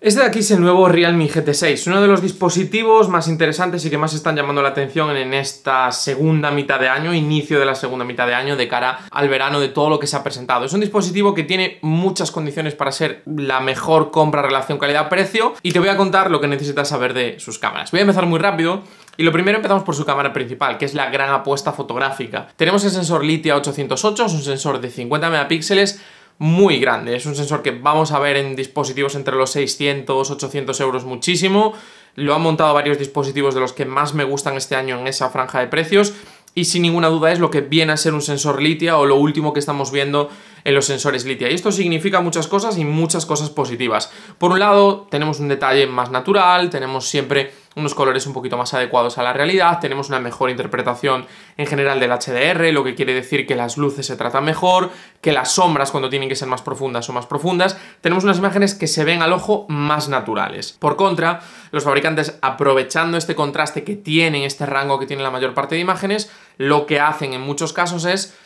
Este de aquí es el nuevo Realme GT6, uno de los dispositivos más interesantes y que más están llamando la atención en esta segunda mitad de año, inicio de la segunda mitad de año de cara al verano de todo lo que se ha presentado. Es un dispositivo que tiene muchas condiciones para ser la mejor compra relación calidad-precio y te voy a contar lo que necesitas saber de sus cámaras. Voy a empezar muy rápido y lo primero empezamos por su cámara principal, que es la gran apuesta fotográfica. Tenemos el sensor Litia 808, es un sensor de 50 megapíxeles muy grande. Es un sensor que vamos a ver en dispositivos entre los 600, 800 euros muchísimo. Lo han montado varios dispositivos de los que más me gustan este año en esa franja de precios y sin ninguna duda es lo que viene a ser un sensor litia o lo último que estamos viendo en los sensores litia. Y esto significa muchas cosas y muchas cosas positivas. Por un lado, tenemos un detalle más natural, tenemos siempre unos colores un poquito más adecuados a la realidad, tenemos una mejor interpretación en general del HDR, lo que quiere decir que las luces se tratan mejor, que las sombras cuando tienen que ser más profundas son más profundas, tenemos unas imágenes que se ven al ojo más naturales. Por contra, los fabricantes aprovechando este contraste que tienen, este rango que tiene la mayor parte de imágenes, lo que hacen en muchos casos es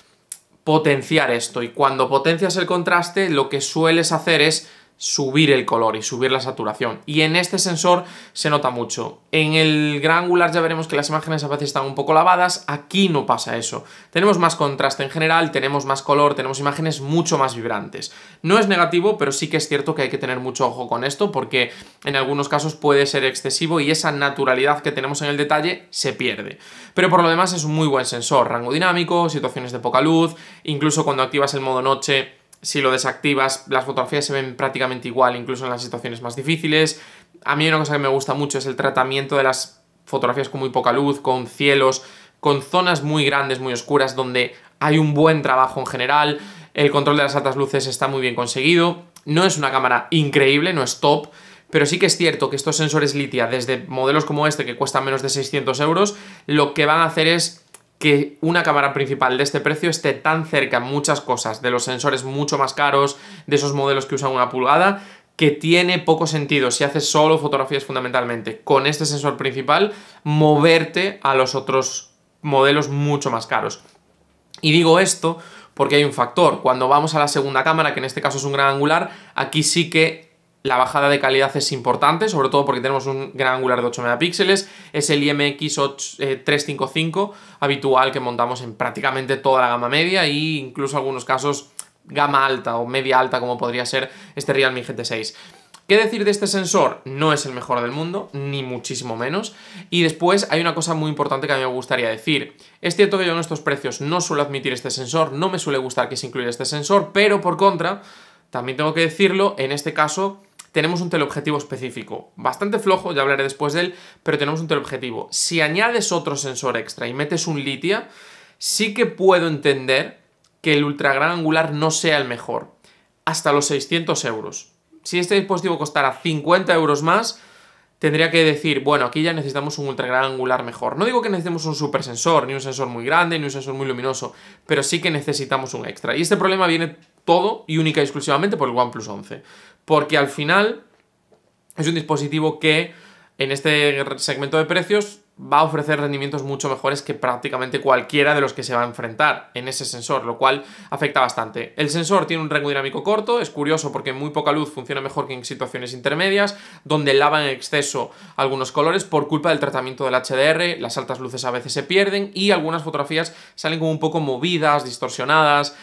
potenciar esto y cuando potencias el contraste lo que sueles hacer es subir el color y subir la saturación. Y en este sensor se nota mucho. En el gran Angular ya veremos que las imágenes a veces están un poco lavadas, aquí no pasa eso. Tenemos más contraste en general, tenemos más color, tenemos imágenes mucho más vibrantes. No es negativo, pero sí que es cierto que hay que tener mucho ojo con esto porque en algunos casos puede ser excesivo y esa naturalidad que tenemos en el detalle se pierde. Pero por lo demás es un muy buen sensor, rango dinámico, situaciones de poca luz, incluso cuando activas el modo noche si lo desactivas, las fotografías se ven prácticamente igual, incluso en las situaciones más difíciles. A mí una cosa que me gusta mucho es el tratamiento de las fotografías con muy poca luz, con cielos, con zonas muy grandes, muy oscuras, donde hay un buen trabajo en general. El control de las altas luces está muy bien conseguido. No es una cámara increíble, no es top, pero sí que es cierto que estos sensores litia, desde modelos como este que cuestan menos de 600 euros, lo que van a hacer es que una cámara principal de este precio esté tan cerca muchas cosas, de los sensores mucho más caros, de esos modelos que usan una pulgada, que tiene poco sentido si haces solo fotografías fundamentalmente con este sensor principal, moverte a los otros modelos mucho más caros. Y digo esto porque hay un factor, cuando vamos a la segunda cámara, que en este caso es un gran angular, aquí sí que la bajada de calidad es importante, sobre todo porque tenemos un gran angular de 8 megapíxeles. Es el IMX355 eh, habitual que montamos en prácticamente toda la gama media e incluso algunos casos gama alta o media alta como podría ser este Realme GT6. ¿Qué decir de este sensor? No es el mejor del mundo, ni muchísimo menos. Y después hay una cosa muy importante que a mí me gustaría decir. Es cierto que yo en estos precios no suelo admitir este sensor, no me suele gustar que se incluya este sensor, pero por contra, también tengo que decirlo, en este caso tenemos un teleobjetivo específico. Bastante flojo, ya hablaré después de él, pero tenemos un teleobjetivo. Si añades otro sensor extra y metes un litia, sí que puedo entender que el ultra gran angular no sea el mejor. Hasta los 600 euros. Si este dispositivo costara 50 euros más, tendría que decir, bueno, aquí ya necesitamos un ultra gran angular mejor. No digo que necesitemos un super sensor, ni un sensor muy grande, ni un sensor muy luminoso, pero sí que necesitamos un extra. Y este problema viene todo y única y exclusivamente por el OnePlus 11. Porque al final es un dispositivo que en este segmento de precios va a ofrecer rendimientos mucho mejores que prácticamente cualquiera de los que se va a enfrentar en ese sensor, lo cual afecta bastante. El sensor tiene un rango dinámico corto, es curioso porque muy poca luz funciona mejor que en situaciones intermedias, donde lava en exceso algunos colores por culpa del tratamiento del HDR, las altas luces a veces se pierden y algunas fotografías salen como un poco movidas, distorsionadas,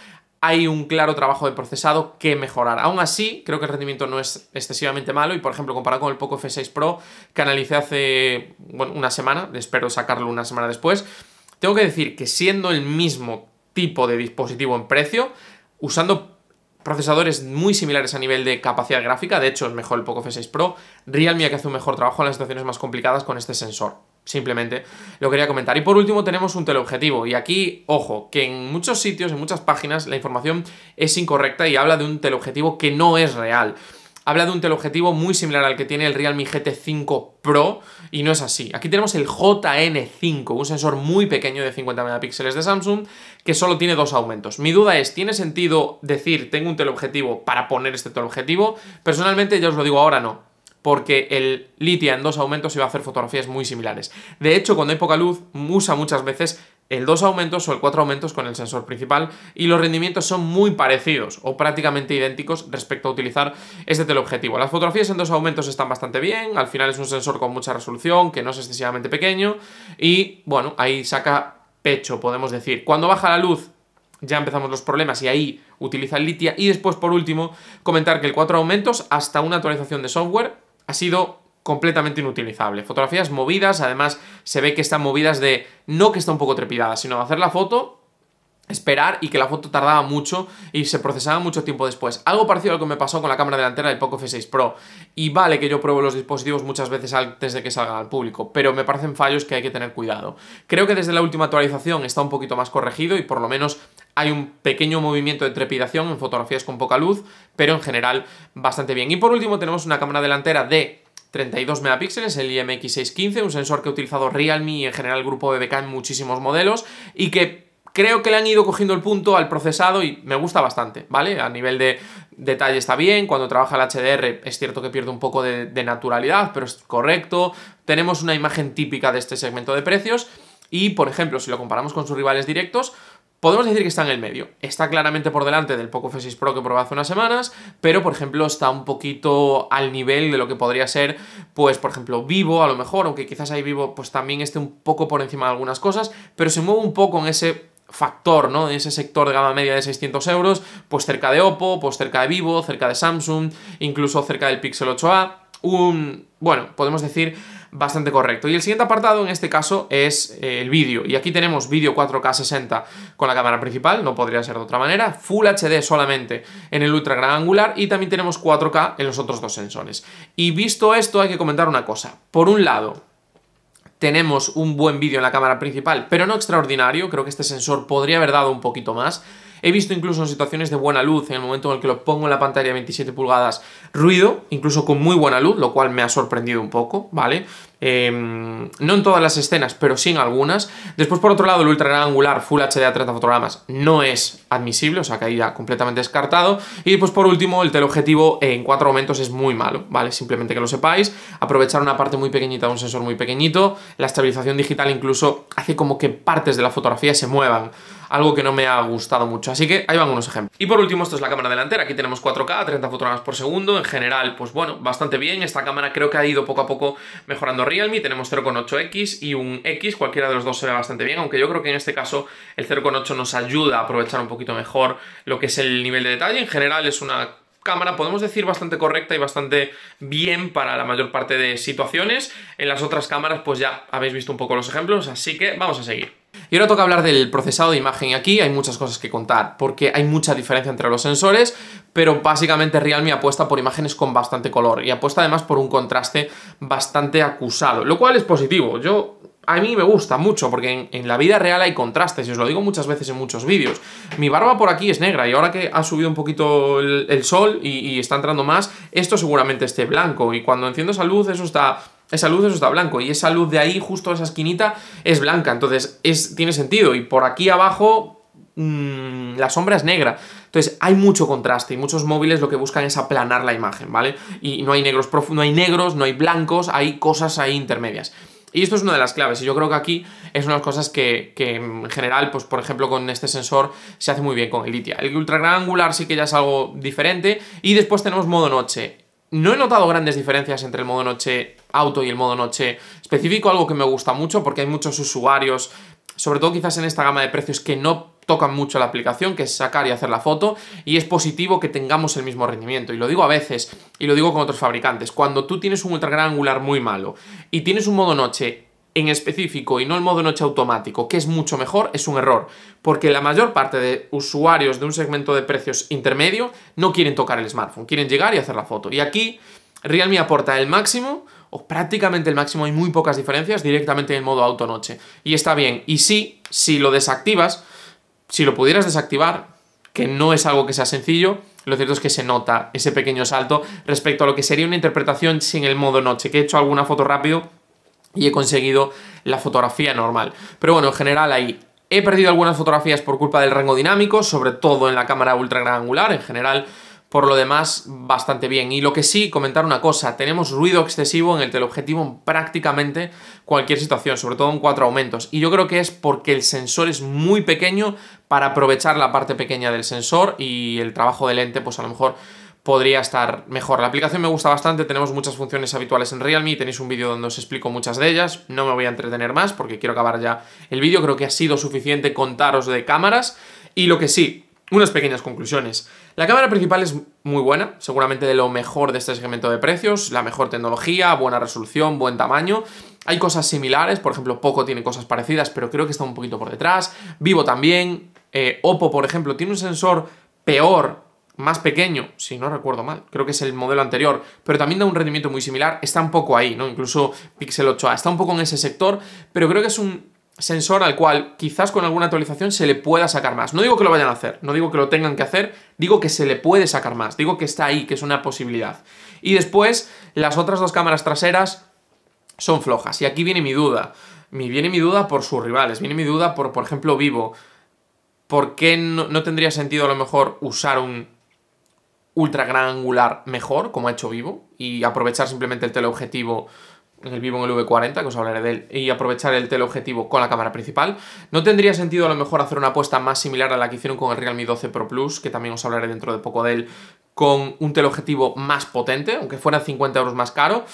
hay un claro trabajo de procesado que mejorar. Aún así, creo que el rendimiento no es excesivamente malo y, por ejemplo, comparado con el Poco F6 Pro que analicé hace una semana, espero sacarlo una semana después, tengo que decir que siendo el mismo tipo de dispositivo en precio, usando procesadores muy similares a nivel de capacidad gráfica, de hecho es mejor el Poco F6 Pro, Realme que hace un mejor trabajo en las situaciones más complicadas con este sensor simplemente lo quería comentar. Y por último tenemos un teleobjetivo. Y aquí, ojo, que en muchos sitios, en muchas páginas, la información es incorrecta y habla de un teleobjetivo que no es real. Habla de un teleobjetivo muy similar al que tiene el Realme GT5 Pro y no es así. Aquí tenemos el JN5, un sensor muy pequeño de 50 megapíxeles de Samsung que solo tiene dos aumentos. Mi duda es, ¿tiene sentido decir tengo un teleobjetivo para poner este teleobjetivo? Personalmente ya os lo digo ahora no porque el Litia en dos aumentos iba a hacer fotografías muy similares. De hecho, cuando hay poca luz, usa muchas veces el dos aumentos o el cuatro aumentos con el sensor principal y los rendimientos son muy parecidos o prácticamente idénticos respecto a utilizar este teleobjetivo. Las fotografías en dos aumentos están bastante bien, al final es un sensor con mucha resolución, que no es excesivamente pequeño y bueno, ahí saca pecho, podemos decir. Cuando baja la luz ya empezamos los problemas y ahí utiliza el litia y después por último comentar que el cuatro aumentos hasta una actualización de software ha sido completamente inutilizable. Fotografías movidas, además se ve que están movidas de, no que está un poco trepidada, sino de hacer la foto esperar y que la foto tardaba mucho y se procesaba mucho tiempo después. Algo parecido a lo que me pasó con la cámara delantera del Poco F6 Pro. Y vale que yo pruebo los dispositivos muchas veces antes de que salgan al público, pero me parecen fallos que hay que tener cuidado. Creo que desde la última actualización está un poquito más corregido y por lo menos hay un pequeño movimiento de trepidación en fotografías con poca luz, pero en general bastante bien. Y por último tenemos una cámara delantera de 32 megapíxeles, el IMX615, un sensor que ha utilizado Realme y en general el grupo de BK en muchísimos modelos y que creo que le han ido cogiendo el punto al procesado y me gusta bastante, ¿vale? A nivel de detalle está bien, cuando trabaja el HDR es cierto que pierde un poco de naturalidad, pero es correcto. Tenemos una imagen típica de este segmento de precios y, por ejemplo, si lo comparamos con sus rivales directos, Podemos decir que está en el medio. Está claramente por delante del Poco F6 Pro que probé hace unas semanas, pero por ejemplo está un poquito al nivel de lo que podría ser, pues por ejemplo Vivo a lo mejor, aunque quizás ahí Vivo pues también esté un poco por encima de algunas cosas, pero se mueve un poco en ese factor, ¿no? En ese sector de gama media de 600 euros, pues cerca de Oppo, pues cerca de Vivo, cerca de Samsung, incluso cerca del Pixel 8a. Un, bueno, podemos decir bastante correcto. Y el siguiente apartado en este caso es eh, el vídeo. Y aquí tenemos vídeo 4K 60 con la cámara principal, no podría ser de otra manera. Full HD solamente en el ultra gran angular y también tenemos 4K en los otros dos sensores. Y visto esto hay que comentar una cosa. Por un lado, tenemos un buen vídeo en la cámara principal, pero no extraordinario. Creo que este sensor podría haber dado un poquito más. He visto incluso en situaciones de buena luz, en el momento en el que lo pongo en la pantalla de 27 pulgadas, ruido, incluso con muy buena luz, lo cual me ha sorprendido un poco, ¿vale? Em, no en todas las escenas, pero sí en algunas. Después, por otro lado, el ultra angular Full HD a 30 fotogramas no es admisible, o sea, que completamente descartado. Y pues por último, el teleobjetivo en cuatro momentos es muy malo, ¿vale? Simplemente que lo sepáis. Aprovechar una parte muy pequeñita de un sensor muy pequeñito. La estabilización digital incluso hace como que partes de la fotografía se muevan algo que no me ha gustado mucho. Así que ahí van unos ejemplos. Y por último, esto es la cámara delantera. Aquí tenemos 4K, 30 fotogramas por segundo. En general, pues bueno, bastante bien. Esta cámara creo que ha ido poco a poco mejorando Realme, tenemos 0,8X y un X, cualquiera de los dos se ve bastante bien, aunque yo creo que en este caso el 0,8 nos ayuda a aprovechar un poquito mejor lo que es el nivel de detalle. En general es una cámara, podemos decir, bastante correcta y bastante bien para la mayor parte de situaciones. En las otras cámaras pues ya habéis visto un poco los ejemplos, así que vamos a seguir. Y ahora toca hablar del procesado de imagen y aquí hay muchas cosas que contar, porque hay mucha diferencia entre los sensores, pero básicamente Realme apuesta por imágenes con bastante color y apuesta además por un contraste bastante acusado, lo cual es positivo. Yo a mí me gusta mucho, porque en, la vida real hay contrastes, y os lo digo muchas veces en muchos vídeos. Mi barba por aquí es negra, y ahora que ha subido un poquito el, sol y, y está entrando más, esto seguramente esté blanco, y cuando enciendo esa luz eso está esa luz eso está blanco y esa luz de ahí, justo esa esquinita, es blanca. Entonces, es, tiene sentido. Y por aquí abajo, mm, la sombra es negra. Entonces, hay mucho contraste y muchos móviles lo que buscan es aplanar la imagen, ¿vale? Y no hay negros, no hay, negros, no hay blancos, hay cosas ahí intermedias. Y esto es una de las claves, y yo creo que aquí es una de las cosas que, en general, pues por ejemplo con este sensor se hace muy bien con el Litia. El ultra gran angular sí que ya es algo diferente, y después tenemos modo noche no he notado grandes diferencias entre el modo noche auto y el modo noche específico, algo que me gusta mucho porque hay muchos usuarios, sobre todo quizás en esta gama de precios, que no tocan mucho la aplicación, que es sacar y hacer la foto, y es positivo que tengamos el mismo rendimiento. Y lo digo a veces, y lo digo con otros fabricantes, cuando tú tienes un ultra gran angular muy malo y tienes un modo noche en específico y no el modo noche automático, que es mucho mejor, es un error, porque la mayor parte de usuarios de un segmento de precios intermedio no quieren tocar el smartphone, quieren llegar y hacer la foto. Y aquí Realme aporta el máximo o prácticamente el máximo, hay muy pocas diferencias directamente en el modo auto noche. Y está bien, y sí, si lo desactivas, si lo pudieras desactivar, que no es algo que sea sencillo, lo cierto es que se nota ese pequeño salto respecto a lo que sería una interpretación sin el modo noche, que he hecho alguna foto rápido y he conseguido la fotografía normal. Pero bueno, en general ahí he perdido algunas fotografías por culpa del rango dinámico, sobre todo en la cámara ultra gran angular, en general por lo demás bastante bien. Y lo que sí, comentar una cosa, tenemos ruido excesivo en el teleobjetivo en prácticamente cualquier situación, sobre todo en cuatro aumentos. Y yo creo que es porque el sensor es muy pequeño para aprovechar la parte pequeña del sensor y el trabajo del lente pues a lo mejor podría estar mejor. La aplicación me gusta bastante, tenemos muchas funciones habituales en Realme, tenéis un vídeo donde os explico muchas de ellas, no me voy a entretener más porque quiero acabar ya el vídeo, creo que ha sido suficiente contaros de cámaras y lo que sí, unas pequeñas conclusiones. La cámara principal es muy buena, seguramente de lo mejor de este segmento de precios, la mejor tecnología, buena resolución, buen tamaño. Hay cosas similares, por ejemplo, Poco tiene cosas parecidas, pero creo que está un poquito por detrás. Vivo también, eh, Oppo, por ejemplo, tiene un sensor peor más pequeño, si no recuerdo mal, creo que es el modelo anterior, pero también da un rendimiento muy similar, está un poco ahí, ¿no? Incluso Pixel 8a, está un poco en ese sector, pero creo que es un sensor al cual quizás con alguna actualización se le pueda sacar más. No digo que lo vayan a hacer, no digo que lo tengan que hacer, digo que se le puede sacar más, digo que está ahí, que es una posibilidad. Y después, las otras dos cámaras traseras son flojas, y aquí viene mi duda. Viene mi duda por sus rivales, viene mi duda por, por ejemplo, Vivo. ¿Por qué no, no tendría sentido a lo mejor usar un ultra gran angular mejor, como ha hecho Vivo, y aprovechar simplemente el teleobjetivo en el Vivo en el V40, que os hablaré de él, y aprovechar el teleobjetivo con la cámara principal. No tendría sentido a lo mejor hacer una apuesta más similar a la que hicieron con el Realme 12 Pro Plus, que también os hablaré dentro de poco de él, con un teleobjetivo más potente, aunque fuera 50 euros más caro.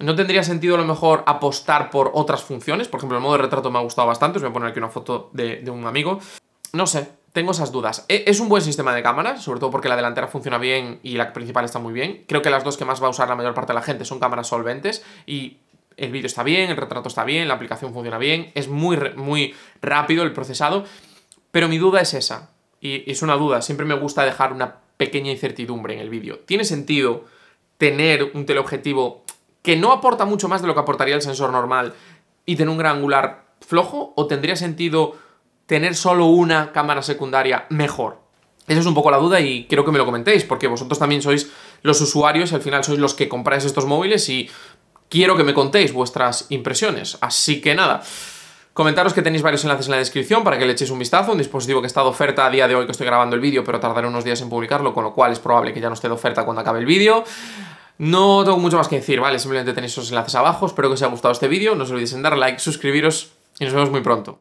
No tendría sentido a lo mejor apostar por otras funciones, por ejemplo el modo de retrato me ha gustado bastante, os voy a poner aquí una foto de, de un amigo. No sé, tengo esas dudas. E, es un buen sistema de cámaras, sobre todo porque la delantera funciona bien y la principal está muy bien. Creo que las dos que más va a usar la mayor parte de la gente son cámaras solventes y el vídeo está bien, el retrato está bien, la aplicación funciona bien, es muy, muy rápido el procesado, pero mi duda es esa. Y es una duda, siempre me gusta dejar una pequeña incertidumbre en el vídeo. ¿Tiene sentido tener un teleobjetivo que no aporta mucho más de lo que aportaría el sensor normal y tener un gran angular flojo? ¿O tendría sentido tener solo una cámara secundaria mejor. Esa es un poco la duda y quiero que me lo comentéis, porque vosotros también sois los usuarios y al final sois los que compráis estos móviles y quiero que me contéis vuestras impresiones. Así que nada, comentaros que tenéis varios enlaces en la descripción para que le echéis un vistazo, un dispositivo que está de oferta a día de hoy que estoy grabando el vídeo, pero tardaré unos días en publicarlo, con lo cual es probable que ya no esté de oferta cuando acabe el vídeo. No tengo mucho más que decir, ¿vale? Simplemente tenéis esos enlaces abajo, espero que os haya gustado este vídeo, no os olvidéis en dar like, suscribiros y nos vemos muy pronto.